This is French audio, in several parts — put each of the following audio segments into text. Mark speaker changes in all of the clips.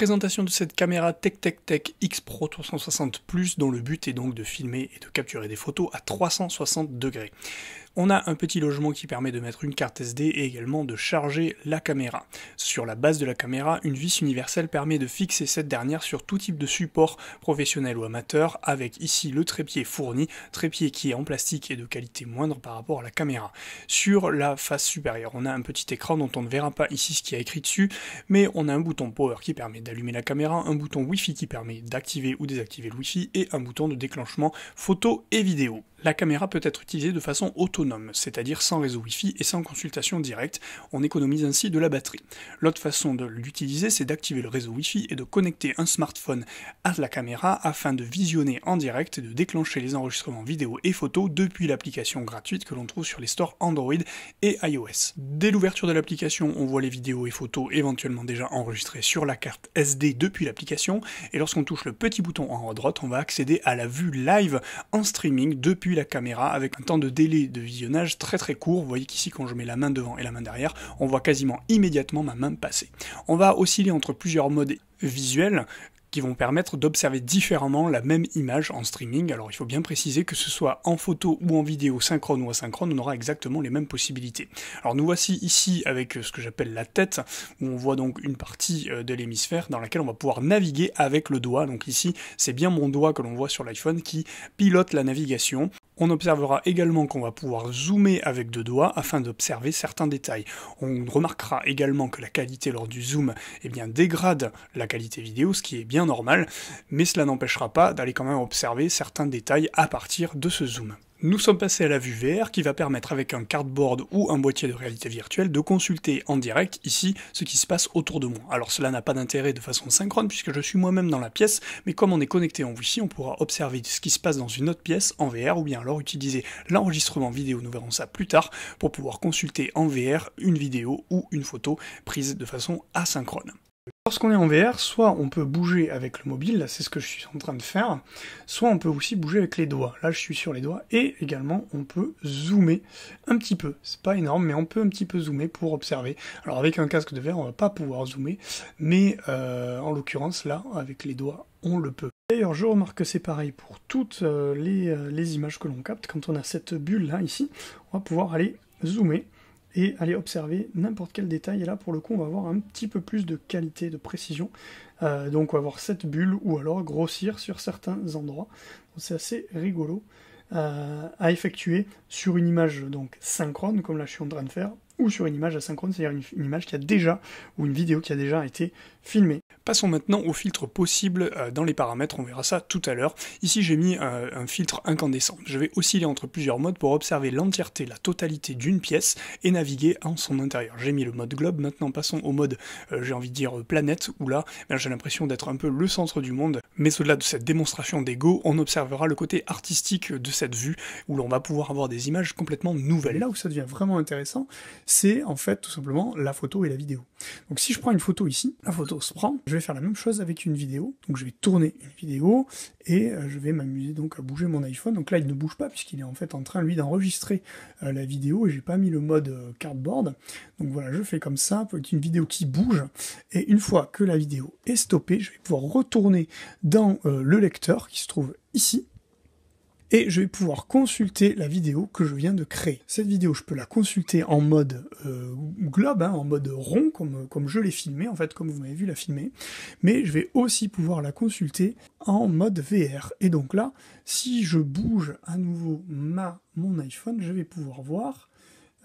Speaker 1: présentation de cette caméra Tech Tech Tech X Pro 360 Plus dont le but est donc de filmer et de capturer des photos à 360 degrés. On a un petit logement qui permet de mettre une carte SD et également de charger la caméra. Sur la base de la caméra, une vis universelle permet de fixer cette dernière sur tout type de support professionnel ou amateur avec ici le trépied fourni, trépied qui est en plastique et de qualité moindre par rapport à la caméra. Sur la face supérieure, on a un petit écran dont on ne verra pas ici ce qui a écrit dessus, mais on a un bouton power qui permet d'allumer la caméra, un bouton wifi qui permet d'activer ou désactiver le wifi et un bouton de déclenchement photo et vidéo. La caméra peut être utilisée de façon auto c'est-à-dire sans réseau Wi-Fi et sans consultation directe. On économise ainsi de la batterie. L'autre façon de l'utiliser, c'est d'activer le réseau Wi-Fi et de connecter un smartphone à la caméra afin de visionner en direct et de déclencher les enregistrements vidéo et photos depuis l'application gratuite que l'on trouve sur les stores Android et iOS. Dès l'ouverture de l'application, on voit les vidéos et photos éventuellement déjà enregistrées sur la carte SD depuis l'application et lorsqu'on touche le petit bouton en haut à droite, on va accéder à la vue live en streaming depuis la caméra avec un temps de délai de visionnage très très court. Vous voyez qu'ici, quand je mets la main devant et la main derrière, on voit quasiment immédiatement ma main passer. On va osciller entre plusieurs modes visuels qui vont permettre d'observer différemment la même image en streaming. Alors il faut bien préciser que ce soit en photo ou en vidéo, synchrone ou asynchrone, on aura exactement les mêmes possibilités. Alors nous voici ici avec euh, ce que j'appelle la tête, où on voit donc une partie euh, de l'hémisphère dans laquelle on va pouvoir naviguer avec le doigt. Donc ici, c'est bien mon doigt que l'on voit sur l'iPhone qui pilote la navigation. On observera également qu'on va pouvoir zoomer avec deux doigts afin d'observer certains détails. On remarquera également que la qualité lors du zoom eh bien, dégrade la qualité vidéo, ce qui est bien normal, mais cela n'empêchera pas d'aller quand même observer certains détails à partir de ce zoom. Nous sommes passés à la vue VR qui va permettre avec un cardboard ou un boîtier de réalité virtuelle de consulter en direct ici ce qui se passe autour de moi. Alors cela n'a pas d'intérêt de façon synchrone puisque je suis moi-même dans la pièce, mais comme on est connecté en wi on pourra observer ce qui se passe dans une autre pièce en VR ou bien alors utiliser l'enregistrement vidéo, nous verrons ça plus tard, pour pouvoir consulter en VR une vidéo ou une photo prise de façon asynchrone. Lorsqu'on est en VR, soit on peut bouger avec le mobile, c'est ce que je suis en train de faire, soit on peut aussi bouger avec les doigts. Là, je suis sur les doigts et également on peut zoomer un petit peu. C'est pas énorme, mais on peut un petit peu zoomer pour observer. Alors avec un casque de verre on va pas pouvoir zoomer, mais euh, en l'occurrence là, avec les doigts, on le peut. D'ailleurs, je remarque que c'est pareil pour toutes euh, euh, les images que l'on capte. Quand on a cette bulle là ici, on va pouvoir aller zoomer et aller observer n'importe quel détail. Et là, pour le coup, on va avoir un petit peu plus de qualité, de précision. Euh, donc, on va avoir cette bulle ou alors grossir sur certains endroits. C'est assez rigolo euh, à effectuer sur une image donc synchrone, comme là je suis en train de faire, ou sur une image asynchrone, c'est-à-dire une, image qui a déjà, ou une vidéo qui a déjà été filmée. Passons maintenant aux filtres possibles euh, dans les paramètres, on verra ça tout à l'heure. Ici j'ai mis euh, un, filtre incandescent. Je vais osciller entre plusieurs modes pour observer l'entièreté, la totalité d'une pièce et naviguer en son intérieur. J'ai mis le mode globe, maintenant passons au mode, euh, j'ai envie de dire planète, où là ben, j'ai l'impression d'être un peu le centre du monde. Mais au-delà de cette démonstration d'ego, on observera le côté artistique de cette vue, où l'on va pouvoir avoir des images complètement nouvelles. Là où ça devient vraiment intéressant, c'est en fait tout simplement la photo et la vidéo. Donc si je prends une photo ici, la photo se prend, je vais faire la même chose avec une vidéo. Donc je vais tourner une vidéo et euh, je vais m'amuser donc à bouger mon iPhone. Donc là il ne bouge pas puisqu'il est en fait en train lui d'enregistrer euh, la vidéo et j'ai pas mis le mode euh, cardboard. Donc voilà, je fais comme ça, une vidéo qui bouge et une fois que la vidéo est stoppée, je vais pouvoir retourner dans le lecteur qui se trouve ici et je vais pouvoir consulter la vidéo que je viens de créer. Cette vidéo, je peux la consulter en mode euh, globe, hein, en mode rond, comme, comme je l'ai filmé, en fait, comme vous m'avez vu la filmer, mais je vais aussi pouvoir la consulter en mode VR. Et donc là, si je bouge à nouveau ma, mon iPhone, je vais pouvoir voir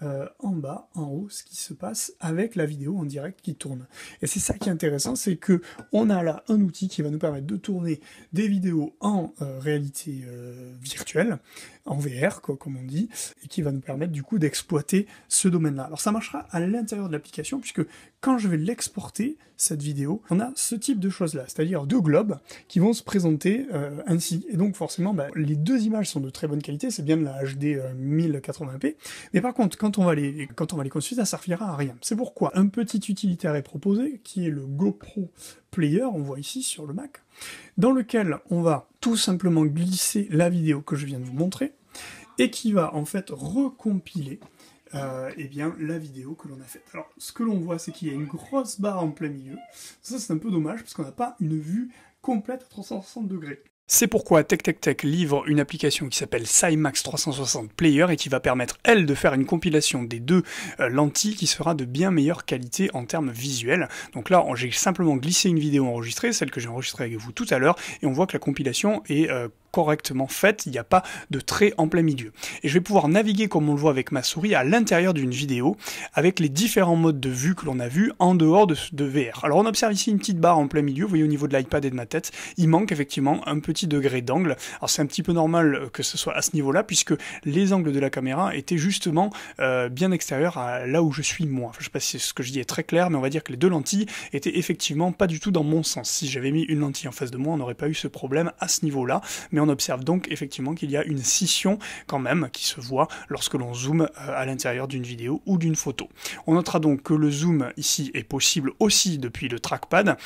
Speaker 1: euh, en bas, en haut, ce qui se passe avec la vidéo en direct qui tourne. Et c'est ça qui est intéressant, c'est que on a là un outil qui va nous permettre de tourner des vidéos en euh, réalité euh, virtuelle en VR, quoi, comme on dit, et qui va nous permettre du coup d'exploiter ce domaine-là. Alors ça marchera à l'intérieur de l'application, puisque quand je vais l'exporter, cette vidéo, on a ce type de choses-là, c'est-à-dire deux globes qui vont se présenter euh, ainsi. Et donc forcément, bah, les deux images sont de très bonne qualité, c'est bien de la HD 1080p, euh, mais par contre, quand on va les, quand on va les consulter, ça servira à rien. C'est pourquoi un petit utilitaire est proposé, qui est le GoPro Player, on voit ici sur le Mac, dans lequel on va tout simplement glisser la vidéo que je viens de vous montrer, et qui va en fait recompiler euh, eh bien, la vidéo que l'on a faite. Alors, ce que l'on voit, c'est qu'il y a une grosse barre en plein milieu. Ça, c'est un peu dommage, parce qu'on n'a pas une vue complète à 360 degrés. C'est pourquoi TechTechTech Tech livre une application qui s'appelle SciMax 360 Player et qui va permettre, elle, de faire une compilation des deux euh, lentilles qui sera de bien meilleure qualité en termes visuels. Donc là, j'ai simplement glissé une vidéo enregistrée, celle que j'ai enregistrée avec vous tout à l'heure, et on voit que la compilation est euh, correctement faite, il n'y a pas de trait en plein milieu. Et je vais pouvoir naviguer comme on le voit avec ma souris à l'intérieur d'une vidéo avec les différents modes de vue que l'on a vu en dehors de, de, VR. Alors on observe ici une petite barre en plein milieu, vous voyez au niveau de l'iPad et de ma tête, il manque effectivement un petit degré d'angle. Alors c'est un petit peu normal euh, que ce soit à ce niveau-là puisque les angles de la caméra étaient justement euh, bien extérieurs à là où je suis moi. Enfin, je sais pas si ce que je dis est très clair, mais on va dire que les deux lentilles étaient effectivement pas du tout dans mon sens. Si j'avais mis une lentille en face de moi, on n'aurait pas eu ce problème à ce niveau-là, mais on on observe donc effectivement qu'il y a une scission quand même qui se voit lorsque l'on zoome euh, à l'intérieur d'une vidéo ou d'une photo. On notera donc que le zoom ici est possible aussi depuis le trackpad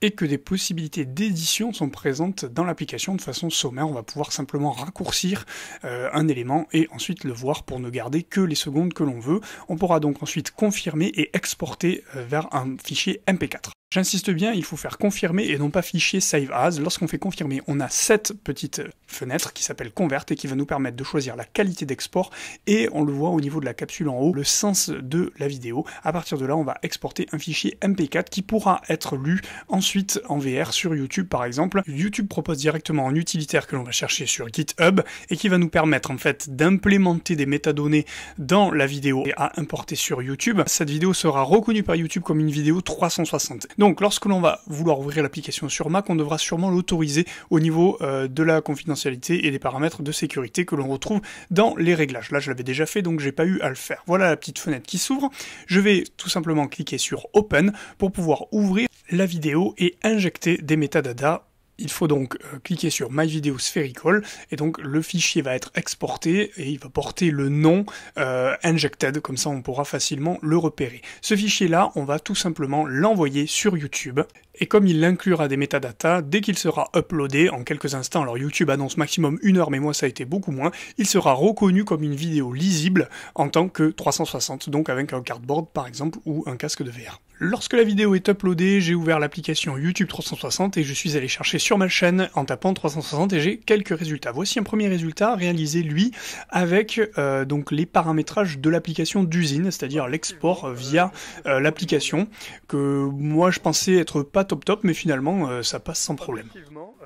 Speaker 1: et que des possibilités d'édition sont présentes dans l'application de façon sommaire. On va pouvoir simplement raccourcir euh, un élément et ensuite le voir pour ne garder que les secondes que l'on veut. On pourra donc ensuite confirmer et exporter euh, vers un fichier MP4. J'insiste bien, il faut faire confirmer et non pas fichier save as. Lorsqu'on fait confirmer, on a cette petite euh, fenêtre qui s'appelle convert et qui va nous permettre de choisir la qualité d'export et on le voit au niveau de la capsule en haut, le sens de la vidéo. À partir de là, on va exporter un fichier MP4 qui pourra être lu ensuite en VR sur YouTube par exemple. YouTube propose directement un utilitaire que l'on va chercher sur GitHub et qui va nous permettre en fait d'implémenter des métadonnées dans la vidéo et à importer sur YouTube. Cette vidéo sera reconnue par YouTube comme une vidéo 360. Donc lorsque l'on va vouloir ouvrir l'application sur Mac, on devra sûrement l'autoriser au niveau euh, de la confidentialité et des paramètres de sécurité que l'on retrouve dans les réglages. Là je l'avais déjà fait donc j'ai pas eu à le faire. Voilà la petite fenêtre qui s'ouvre. Je vais tout simplement cliquer sur Open pour pouvoir ouvrir la vidéo et injecter des métadatas il faut donc euh, cliquer sur My Video Spherical et donc le fichier va être exporté et il va porter le nom euh, injected, comme ça on pourra facilement le repérer. Ce fichier là, on va tout simplement l'envoyer sur YouTube et comme il inclura des métadatas, dès qu'il sera uploadé, en quelques instants, alors YouTube annonce maximum une heure, mais moi ça a été beaucoup moins, il sera reconnu comme une vidéo lisible en tant que 360, donc avec un cardboard par exemple ou un casque de VR. Lorsque la vidéo est uploadée, j'ai ouvert l'application YouTube 360 et je suis allé chercher sur ma chaîne en tapant 360 et j'ai quelques résultats. Voici un premier résultat réalisé lui avec euh, donc les paramétrages de l'application d'usine, c'est-à-dire l'export via euh, l'application que moi je pensais être pas top top mais finalement euh, ça passe sans problème.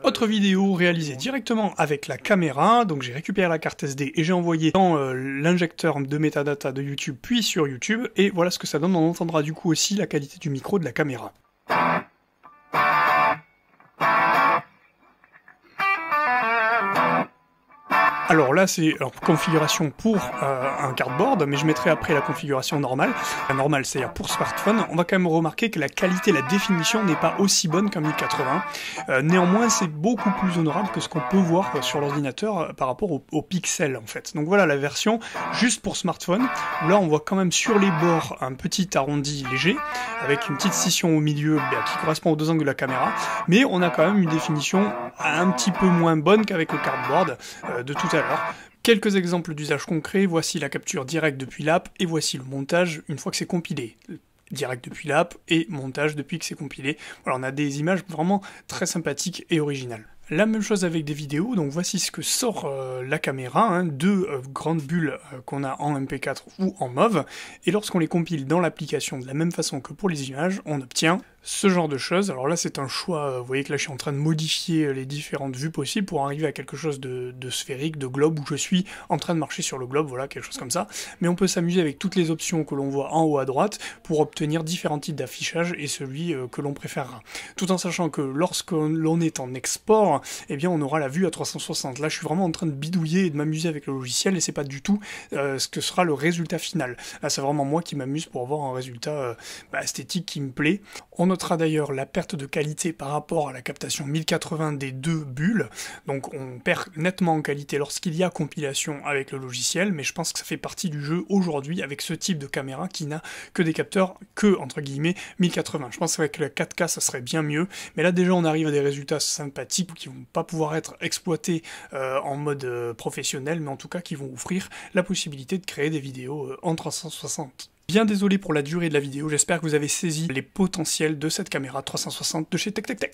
Speaker 1: Autre vidéo réalisée directement avec la caméra, donc j'ai récupéré la carte SD et j'ai envoyé dans l'injecteur de metadata de YouTube puis sur YouTube et voilà ce que ça donne, on entendra du coup aussi la qualité du micro, de la caméra. Alors là, c'est configuration pour euh, un cardboard, mais je mettrai après la configuration normale. La normale, c'est-à-dire pour smartphone. On va quand même remarquer que la qualité, la définition n'est pas aussi bonne qu'un 1080. Euh, néanmoins, c'est beaucoup plus honorable que ce qu'on peut voir euh, sur l'ordinateur par rapport aux au pixels, en fait. Donc voilà la version juste pour smartphone. Là, on voit quand même sur les bords un petit arrondi léger, avec une petite scission au milieu bah, qui correspond aux deux angles de la caméra. Mais on a quand même une définition un petit peu moins bonne qu'avec le cardboard de tout à l'heure. Quelques exemples d'usages concrets, voici la capture directe depuis l'app et voici le montage une fois que c'est compilé euh, direct depuis l'app et montage depuis que c'est compilé. Voilà, on a des images vraiment très sympathiques et originales. La même chose avec des vidéos, donc voici ce que sort euh, la caméra, hein. deux euh, grandes bulles qu'on a en MP4 ou en MOV, et lorsqu'on les compile dans l'application de la même façon que pour les images, on obtient ce genre de choses. Alors là, c'est un choix. Euh, vous voyez que là, je suis en train de modifier euh, les différentes vues possibles pour arriver à quelque chose de, sphérique, de globe, où je suis en train de marcher sur le globe, voilà, quelque chose comme ça. Mais on peut s'amuser avec toutes les options que l'on voit en haut à droite pour obtenir différents types d'affichage et celui euh, que l'on préférera. Tout en sachant que lorsque l'on est en export, eh bien, on aura la vue à 360. Là, je suis vraiment en train de bidouiller et de m'amuser avec le logiciel et c'est pas du tout ce que sera le résultat final. Là, c'est vraiment moi qui m'amuse pour avoir un résultat bah, esthétique qui me plaît. On notera d'ailleurs la perte de qualité par rapport à la captation 1080 des deux bulles, donc on perd nettement en qualité lorsqu'il y a compilation avec le logiciel, mais je pense que ça fait partie du jeu aujourd'hui avec ce type de caméra qui n'a que des capteurs que, entre guillemets, 1080. Je pense qu'avec le 4K, ça serait bien mieux, mais là déjà on arrive à des résultats sympathiques qui vont pas pouvoir être exploités euh, en mode euh, professionnel, mais en tout cas qui vont offrir la possibilité de créer des vidéos euh, en 360. Bien désolé pour la durée de la vidéo, j'espère que vous avez saisi les potentiels de cette caméra 360 de chez Tech Tech.